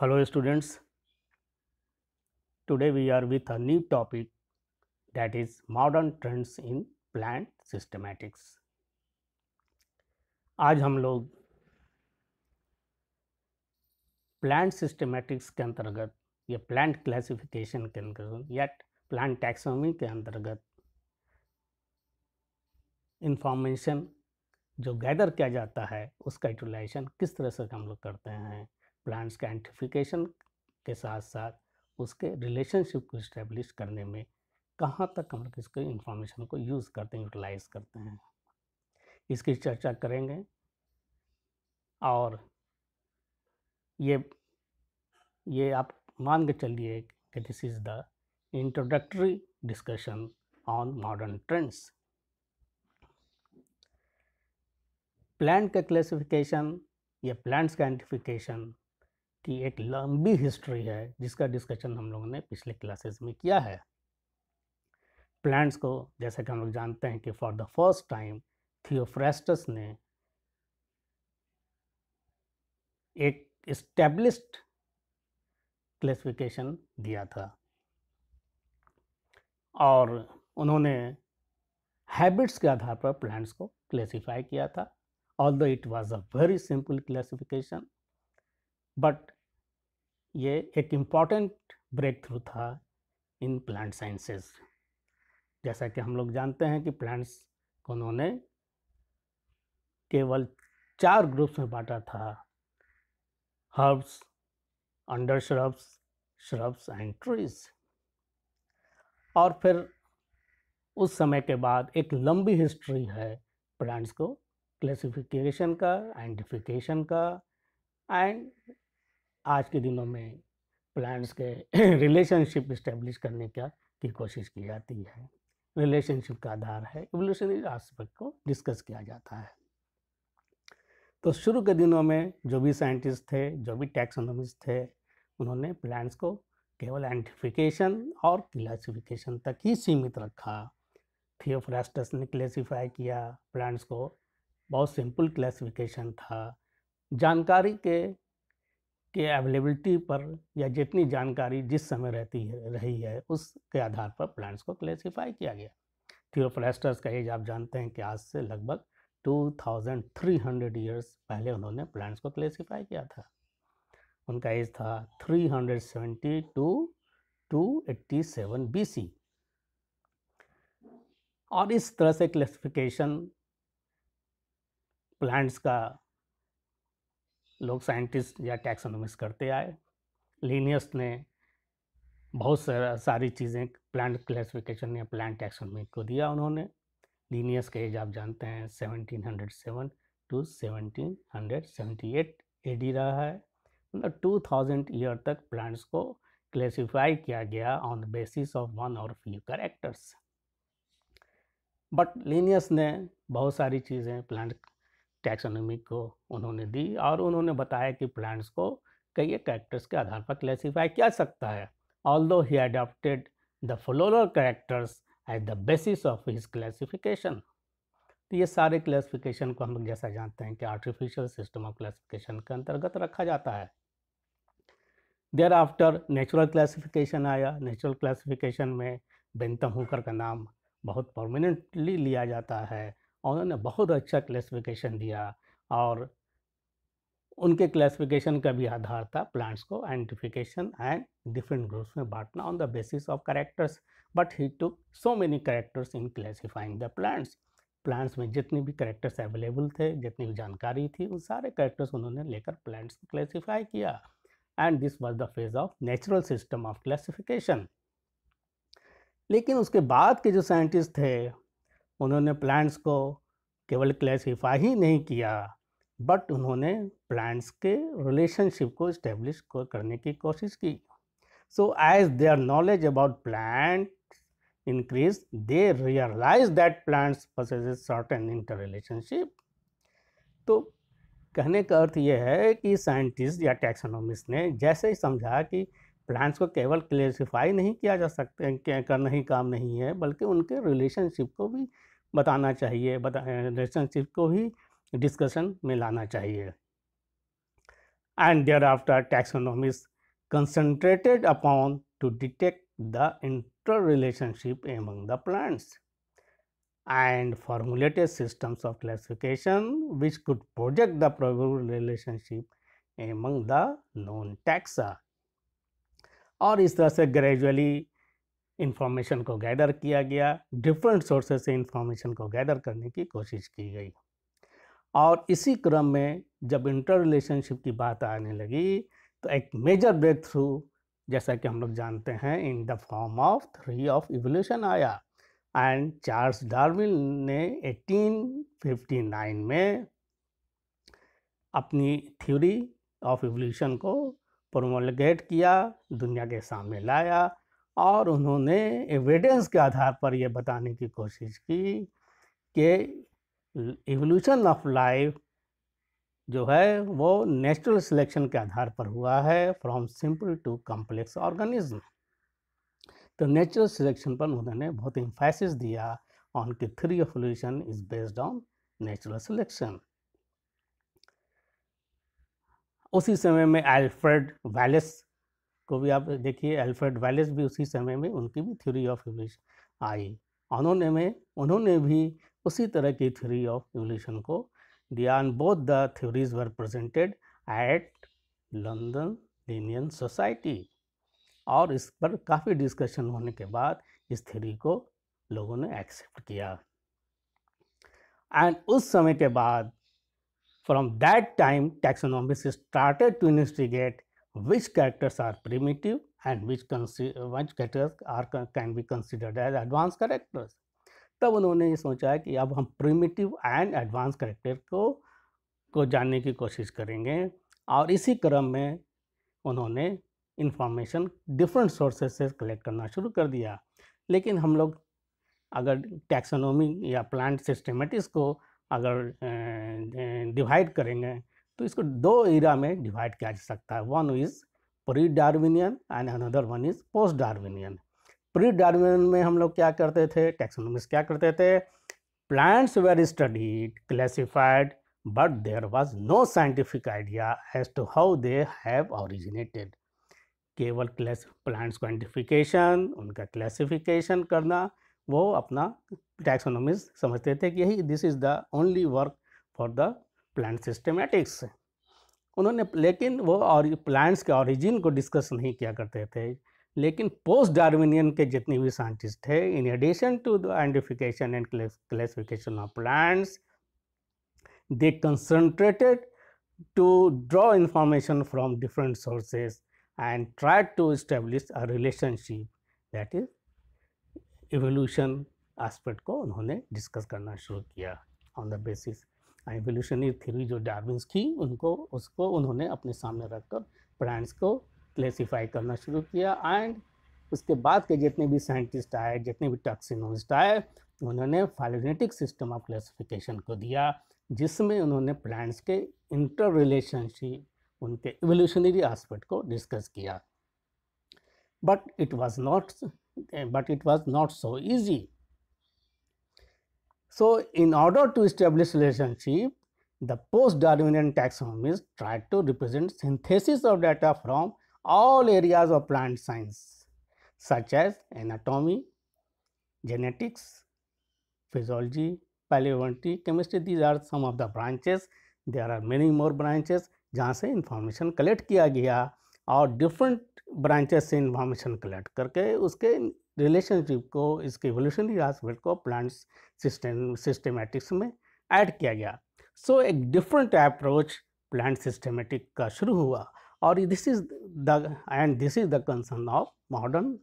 Hello students today we are with a new topic that is modern trends in plant systematics आज हम लोग plant systematics के अंतर्गत या प्लांट क्लासिफिकेशन के अंतर्गत या प्लांट टैक्सोमी के अंतर्गत इंफॉर्मेशन जो गैदर किया जाता है उसका यूटिलाइजेशन किस तरह से हम लोग करते हैं प्लांट्स के आइडेंटिफिकेशन के साथ साथ उसके रिलेशनशिप को इस्टेब्लिश करने में कहाँ तक हम लोग इसके इंफॉर्मेशन को यूज़ करते हैं यूटिलाइज करते हैं इसकी चर्चा करेंगे और ये ये आप मान के चलिए कि this is the introductory discussion on modern trends plant का क्लासिफिकेशन या प्लांट्स का आइडेंटिफिकेशन की एक लंबी हिस्ट्री है जिसका डिस्कशन हम लोगों ने पिछले क्लासेस में किया है प्लांट्स को जैसा कि हम लोग जानते हैं कि for the first time Theophrastus ने एक इस्टेब्लिश्ड क्लासिफिकेशन दिया था और उन्होंने हैबिट्स के आधार पर प्लांट्स को क्लासिफाई किया था all the it was a very simple classification but ये एक इम्पॉर्टेंट ब्रेक थ्रू था इन प्लांट साइंसेस जैसा कि हम लोग जानते हैं कि प्लांट्स को उन्होंने केवल चार ग्रुप्स में बांटा था herbs under shrubs shrubs and trees और फिर उस समय के बाद एक लंबी हिस्ट्री है प्लांट्स को क्लासिफिकेशन का आइडेंटिफिकेशन का एंड आज के दिनों में प्लांट्स के रिलेशनशिप इस्टेब्लिश करने का की कोशिश की जाती है रिलेशनशिप का आधार है एवोल्यूशनरी आस्पेक्ट को डिस्कस किया जाता है तो शुरू के दिनों में जो भी साइंटिस्ट थे जो भी टैक्सोनोमिस्ट थे उन्होंने प्लांट्स को केवल आइंटिफिकेशन और क्लासिफिकेशन तक ही सीमित रखा थियोफ्रास्टस ने क्लासीफाई किया प्लांट्स को बहुत सिंपल क्लासिफिकेशन था जानकारी के के अवेलेबिलिटी पर या जितनी जानकारी जिस समय रहती है रही है उसके आधार पर प्लांट्स को क्लेसिफाई किया गया थियोफ्लेस्टर्स का एज आप जानते हैं कि आज से लगभग 2300 ईयर्स पहले उन्होंने प्लांट्स को क्लेसिफाई किया था उनका एज था सेवेंटी टू 287 बीसी और इस तरह से क्लासिफिकेशन प्लांट्स का लोग साइंटिस्ट या टैक्सोनॉमिक्स करते आए लीनियस ने बहुत सारी चीज़ें प्लांट क्लासिफिकेशन या प्लांट टैक्सोनोमी को दिया उन्होंने लीनियस का एज आप जानते हैं 1707 टू 1778 एडी रहा है मतलब 2000 ईयर तक प्लांट्स को क्लासिफाई किया गया on the basis of one और फ्यू करेक्टर्स बट लीनियस ने बहुत सारी चीज़ें प्लांट टैक्सोनॉमी को उन्होंने दी और उन्होंने बताया कि प्लांट्स को कई कैरेक्टर्स के आधार पर क्लासीफाई किया सकता है although he adopted the floral characters at the basis of his classification तो ये सारे क्लासिफिकेशन को हम जैसा जानते हैं कि आर्टिफिशियल सिस्टम ऑफ क्लासिफिकेशन के अंतर्गत रखा जाता है देयर आफ्टर नेचुरल क्लासिफिकेशन आया नेचुरल क्लासिफिकेशन में बेंतम हुकर का नाम बहुत प्रोमिनेंटली लिया जाता है उन्होंने बहुत अच्छा क्लासिफिकेशन दिया और उनके क्लासिफिकेशन का भी आधार था प्लांट्स को आइडेंटिफिकेशन एंड डिफरेंट ग्रुप्स में बांटना on the basis of characters but he took so many characters in classifying the plants plants में जितने भी करेक्टर्स अवेलेबल थे जितनी भी जानकारी थी उन सारे करेक्टर्स उन्होंने लेकर प्लांट्स को क्लासीफाई किया and this was the phase of natural system of classification लेकिन उसके बाद के जो साइंटिस्ट थे उन्होंने प्लांट्स को केवल क्लासीफाई ही नहीं किया बट उन्होंने प्लांट्स के रिलेशनशिप को इस्टेब्लिश करने की कोशिश की so as their knowledge about plant they realise that that short and inter relationship तो कहने का अर्थ यह है कि साइंटिस्ट या टैक्सोनॉमिस्ट ने जैसे ही समझा कि प्लांट्स को केवल क्लेसिफाई नहीं किया जा सकते करना ही काम नहीं है बल्कि उनके रिलेशनशिप को भी बताना चाहिए रिलेशनशिप को ही डिस्कशन में लाना चाहिए and thereafter taxonomists concentrated upon to detect the inter relationship among the plants and formulated systems of classification which could project the probable relationship among the known taxa और इस तरह से gradually information को gather किया गया different sources से information को gather करने की कोशिश की गई और इसी क्रम में जब इंटर रिलेशनशिप की बात आने लगी तो एक मेजर ब्रेक थ्रू जैसा कि हम लोग जानते हैं in the form of theory of evolution आया एंड चार्ल्स डार्विन ने 1859 में अपनी थ्योरी ऑफ इवोल्यूशन को प्रोमोलगेट किया दुनिया के सामने लाया और उन्होंने एविडेंस के आधार पर यह बताने की कोशिश की कि एवोल्यूशन ऑफ लाइफ जो है वो नेचुरल सिलेक्शन के आधार पर हुआ है from simple to complex organism तो नेचुरल सिलेक्शन पर उन्होंने बहुत इम्फेसिस दिया ऑन की theory of evolution is based on natural selection उसी समय में एल्फ्रेड वैलिस को भी आप देखिए एल्फ्रेड वैलेस भी उसी समय में उनकी भी थ्योरी ऑफ इवोल्यूशन आई उन्होंने में उन्होंने भी उसी तरह की थ्योरी ऑफ इवोल्यूशन को दिया and both the theories were presented at London Linnean Society और इस पर काफ़ी डिस्कशन होने के बाद इस थ्योरी को लोगों ने एक्सेप्ट किया एंड उस समय के बाद from that time taxonomists started to investigate which characters are primitive and which, which characters are can be considered as advanced characters. तब उन्होंने ये सोचा है कि अब हम प्रीमेटिव एंड एडवांस करेक्टर को को जानने की कोशिश करेंगे और इसी क्रम में उन्होंने इंफॉर्मेशन डिफरेंट सोर्सेज से कलेक्ट करना शुरू कर दिया लेकिन हम लोग अगर टैक्सोनोमी या प्लांट सिस्टमेटिक्स को अगर डिवाइड करेंगे तो इसको दो एरिया में डिवाइड किया जा सकता है one is pre Darwinian and another one is post Darwinian pre Darwinian में हम लोग क्या करते थे टेक्सोनोमिक्स क्या करते थे plants were studied classified but there was no scientific idea as to how they have originated केवल क्लास प्लांट्स का आइडेंटिफिकेशन उनका क्लासिफिकेशन करना वो अपना टैक्सोनोमिस्ट समझते थे कि यही this is the only work for the plant systematics उन्होंने लेकिन वो और प्लांट्स के ऑरिजिन को डिस्कस नहीं किया करते थे लेकिन पोस्ट डार्विनियन के जितने भी साइंटिस्ट थे in addition to the identification and classification of plants they concentrated to draw information from different sources and try to establish a relationship that is evolution aspect को उन्होंने डिस्कस करना शुरू किया on the basis evolutionary theory जो Darwin's की उनको उसको उन्होंने अपने सामने रखकर प्लांट्स को क्लेसिफाई करना शुरू किया एंड उसके बाद के जितने भी साइंटिस्ट आए जितने भी टॉक्सिनोजिस्ट आए उन्होंने फाइलोजेनेटिक सिस्टम ऑफ क्लासिफिकेशन को दिया जिसमें उन्होंने प्लांट्स के इंटर रिलेशनशिप उनके एवोल्यूशनरी एस्पेक्ट को डिस्कस किया but it was not but it was not so easy So, in order to establish relationship, the post-Darwinian taxonomists tried to represent synthesis of data from all areas of plant science such as anatomy, genetics, physiology, paleontology, chemistry. These are some of the branches. There are many more branches जहाँ से information collect किया गया और different branches से information collect करके उसके relationship को इसके वोल्यूशनरी आस्पेक्ट को प्लांट सिस्टम सिस्टमेटिक्स में ऐड किया गया सो एक डिफरेंट अप्रोच प्लांट सिस्टमेटिक का शुरू हुआ और this is the and this is the concern of modern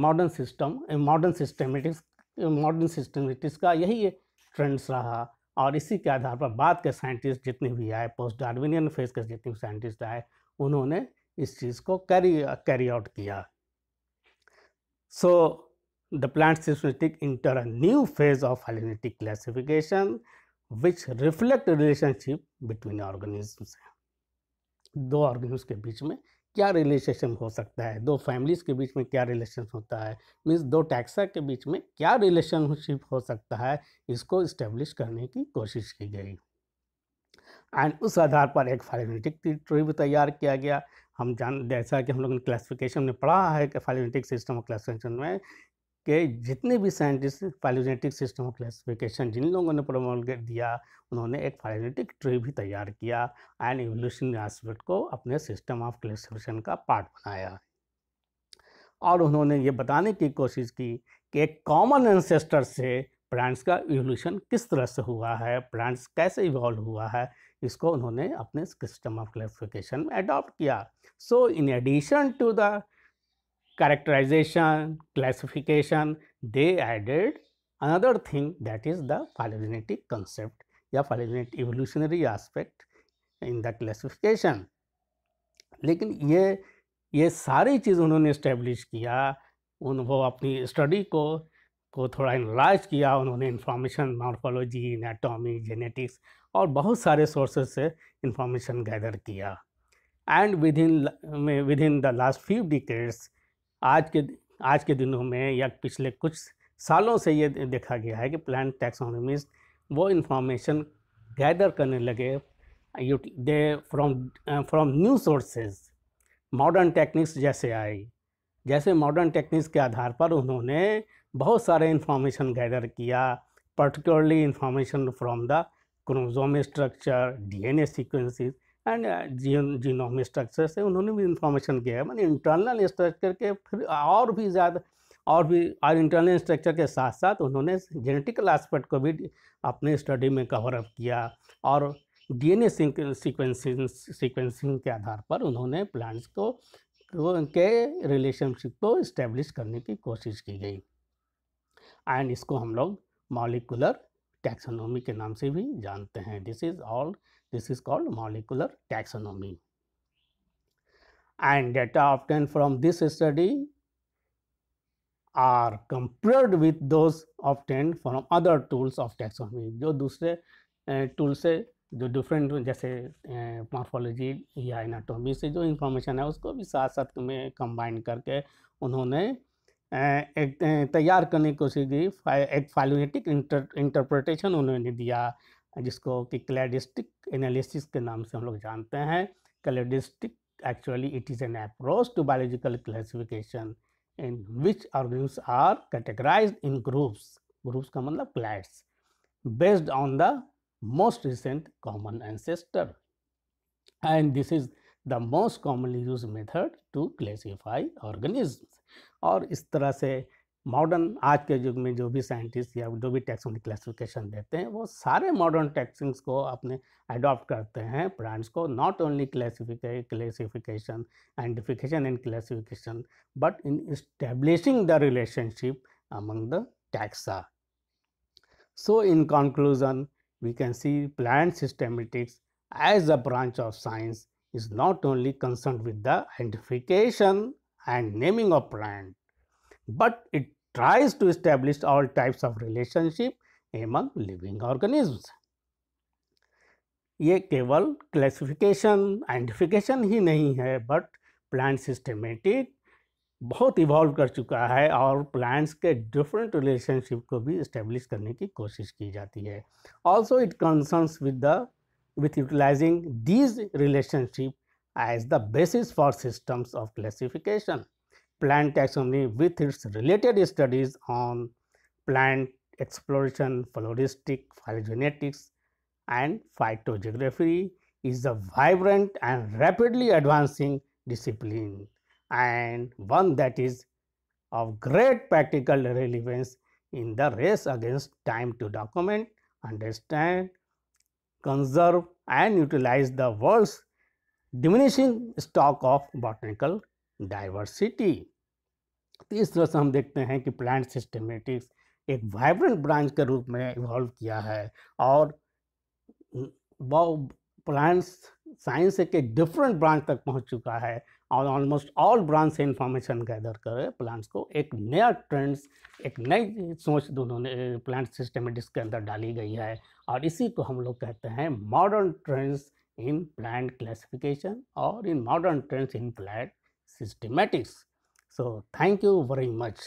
modern system modern systematics modern systematics का यही ट्रेंड्स रहा और इसी के आधार पर बाद के साइंटिस्ट जितने भी आए पोस्ट डार्विनियन फेज के जितने भी साइंटिस्ट आए उन्होंने इस चीज़ को कैरी कैरी आउट किया so the plant systematic enter a new phase of phyletic classification which reflect relationship between organisms दो ऑर्गेनिज्म के बीच में क्या रिलेशनशिप हो सकता है दो फैमिलीज के बीच में क्या रिलेशन होता है मीन्स दो टैक्सा के बीच में क्या रिलेशनशिप हो सकता है इसको इस्टेब्लिश करने की कोशिश की गई एंड उस आधार पर एक फाइनेटिक ट्री भी तैयार किया गया हम जान जैसा कि हम लोग ने क्लासिफिकेशन में पढ़ा है कि फाइलोजेनेटिक सिस्टम ऑफ क्लासिफिकेशन में कि जितने भी scientist phylogenetic system of classification जिन लोगों ने प्रमोट दिया उन्होंने एक फाइलोजेनेटिक ट्री भी तैयार किया एंड एवोल्यूशन एस्पेक्ट को अपने सिस्टम ऑफ क्लासिफिकेशन का पार्ट बनाया और उन्होंने ये बताने की कोशिश की कि एक कॉमन एंसेस्टर से प्लांट्स का इवोल्यूशन किस तरह से हुआ है प्लांट्स कैसे इवॉल्व हुआ है इसको उन्होंने अपने सिस्टम ऑफ क्लासिफिकेशन में अडॉप्ट किया so in addition to the characterisation classification they added another thing that is the phylogenetic concept या phylogenetic evolutionary aspect in the classification लेकिन ये ये सारी चीज़ उन्होंने इस्टेब्लिश किया उन वो अपनी स्टडी को को थोड़ा इनलाइज किया उन्होंने इंफॉर्मेशन मॉर्फोलॉजी एनाटॉमी जेनेटिक्स और बहुत सारे सोर्सेज से इंफॉर्मेशन गैदर किया and within within the last few decades आज के आज के दिनों में या पिछले कुछ सालों से ये देखा गया है कि प्लान टैक्सोनोमीज वो इन्फॉर्मेशन गैदर करने लगे they from from new sources modern techniques जैसे आई जैसे मॉडर्न टेक्निक्स के आधार पर उन्होंने बहुत सारे इन्फॉर्मेशन गैदर किया particularly information from the chromosome structure DNA sequences and gene genome structure से उन्होंने भी इन्फॉर्मेशन किया है मैंने इंटरनल स्ट्रक्चर के फिर और भी ज़्यादा और भी और इंटरनल स्ट्रक्चर के साथ साथ उन्होंने जेनेटिकल एस्पेक्ट को भी अपने स्टडी में कवर अप किया और डीएनए सीक्वेंसिंग सीक्वेंसिंग के आधार पर उन्होंने प्लांट्स को के रिलेशनशिप को इस्टेब्लिश करने की कोशिश की गई एंड इसको हम लोग मॉलिकुलर टैक्सोनॉमी के नाम से भी जानते हैं this is all this is called molecular taxonomy and data obtained from this study are compared with those obtained from other tools of taxonomy जो दूसरे टूल से जो डिफरेंट जैसे मॉर्फोलॉजी या एनाटोमी से जो इंफॉर्मेशन है उसको भी साथ साथ में कंबाइन करके उन्होंने तैयार करने की कोशिश की एक फाइलोनेटिक इंटर इंटरप्रटेशन उन्होंने दिया जिसको कि क्लेडिस्टिक एनालिसिस के नाम से हम लोग जानते हैं cladistic actually it is an approach to biological classification in which organisms are categorize in groups groups का मतलब clades based on the most recent common ancestor and this is the most commonly use method to classify organism और इस तरह से modern आज के युग में जो भी साइंटिस्ट या जो भी टैक्सोनॉमिक क्लासिफिकेशन देते हैं वो सारे मॉडर्न टैक्सिंग्स को अपने अडॉप्ट करते हैं प्लांट्स को not only classifica classification identification and classification but in establishing the relationship among the taxa so in conclusion we can see plant systematics as a branch of science is not only concern with the identification and naming of plant, but it tries to establish all types of relationship among living organisms. ये केवल classification identification ही नहीं है but plant systematic बहुत evolve कर चुका है और प्लांट्स के डिफरेंट रिलेशनशिप को भी इस्टेब्लिश करने की कोशिश की जाती है also it concerns with the with utilizing these relationship as the basis for systems of classification. Plant taxonomy with its related studies on plant exploration, floristic, phylogenetics and phytogeography is a vibrant and rapidly advancing discipline and one that is of great practical relevance in the race against time to document, understand, conserve and utilize the world's diminishing stock of botanical diversity तो इस तरह से हम देखते हैं कि plant systematics एक vibrant branch के रूप में इवॉल्व किया है और प्लांट्स साइंस के डिफरेंट ब्रांच तक पहुंच चुका है और ऑलमोस्ट ऑल ब्रांच से इंफॉर्मेशन गैदर कर प्लांट्स को एक नया ट्रेंड्स एक नई सोच दोनों ने प्लांट सिस्टमेटिक्स के अंदर डाली गई है और इसी को हम लोग कहते हैं modern trends in plant classification or in modern trends in plant systematics. So, thank you very much.